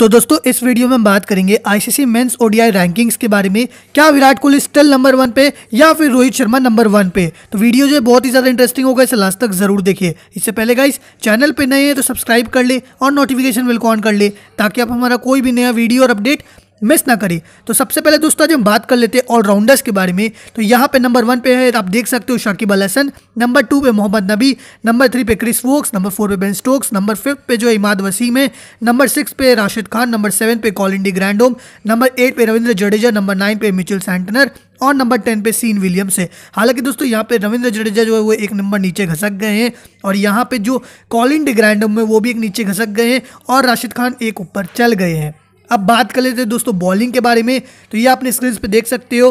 तो दोस्तों इस वीडियो में हम बात करेंगे आईसीसी मेंस ओडीआई रैंकिंग्स के बारे में क्या Virat Kohli still number one पे या फिर रोहित शर्मा नंबर वन पे तो वीडियो जो है बहुत ही ज़्यादा इंटरेस्टिंग होगा इसे लास्ट तक जरूर देखिए इससे पहले गाइस चैनल पे नए हैं तो सब्सक्राइब कर ले और नोटिफिकेशन बिल को ऑन कर ले ताकि आप हमारा कोई भी नया वीडियो और अपडेट मिस ना करें तो सबसे पहले दोस्तों आज हम बात कर लेते हैं ऑलराउंडर्स के बारे में तो यहाँ पे नंबर वन पे है आप देख सकते हो शाकिब अल हसन नंबर टू पे मोहम्मद नबी नंबर थ्री पे क्रिस वोक्स नंबर फोर पे बेन स्टोक्स नंबर फिफ्थ पे जो इमाद वसीम है नंबर सिक्स पे राशिद खान नंबर सेवन पे Colin de Grandhomme number eight पे रविंद्र जडेजा नंबर नाइन पे मिचुल सेंटनर और नंबर टेन पे सीन विलियम्स है हालांकि दोस्तों यहाँ पे रविंद्र जडेजा जो है वो एक नंबर नीचे घसक गए हैं और यहाँ पे जो कॉलिन डिग्रैंडम में वो भी एक नीचे घसक गए हैं और राशिद खान एक ऊपर चल गए हैं अब बात कर लेते हैं दोस्तों बॉलिंग के बारे में तो ये आपने स्क्रीन पर देख सकते हो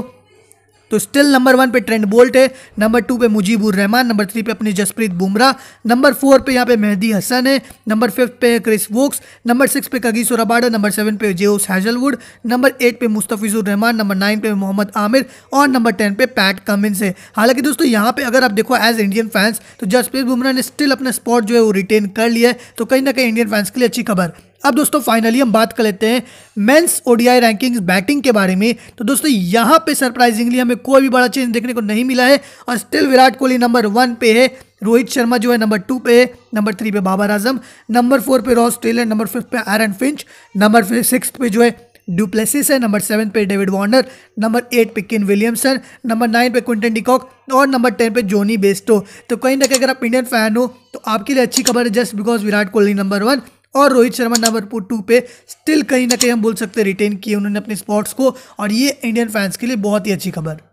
तो स्टिल नंबर वन पे ट्रेंड बोल्ट है नंबर टू पे मुजीबुर रहमान नंबर थ्री पे अपने जसप्रीत बुमराह नंबर फोर पे यहाँ पे मेहदी हसन है नंबर फिफ्थ पे क्रिस वोक्स नंबर सिक्स पे कगीसो रबाडा नंबर सेवन पे जेओस हैजलवुड नंबर एट पे मुस्तफिजुर रहमान नंबर नाइन पे मोहम्मद आमिर और नंबर टेन पे पैट कमिन्स है हालांकि दोस्तों यहाँ पे अगर आप देखो एज इंडियन फैंस तो जसप्रीत बुमराह ने स्टिल अपना स्पॉट जो है वो रिटेन कर लिया है तो कहीं ना कहीं इंडियन फैंस के लिए अच्छी खबर अब दोस्तों फाइनली हम बात कर लेते हैं मेंस ओडीआई रैंकिंग्स बैटिंग के बारे में तो दोस्तों यहाँ पे सरप्राइजिंगली हमें कोई भी बड़ा चेंज देखने को नहीं मिला है और still Virat Kohli number one पे है रोहित शर्मा जो है नंबर टू पे है नंबर थ्री पे बाबर आजम नंबर फोर पे रॉस टेलर नंबर फिफ्थ पे एरन फिंच नंबर सिक्स पे जो है डुप्लेसिस है नंबर सेवन पे डेविड वार्नर नंबर एट पे किन विलियमसन नंबर नाइन पे क्विंटन डिकॉक और नंबर टेन पे जोनी बेस्टो तो कहीं ना कहीं अगर आप इंडियन फैन हो तो आपके लिए अच्छी खबर है just because Virat Kohli number one और रोहित शर्मा नंबर टू पे स्टिल कहीं ना कहीं हम बोल सकते हैं रिटेन किए उन्होंने अपने स्पॉट्स को और ये इंडियन फैंस के लिए बहुत ही अच्छी खबर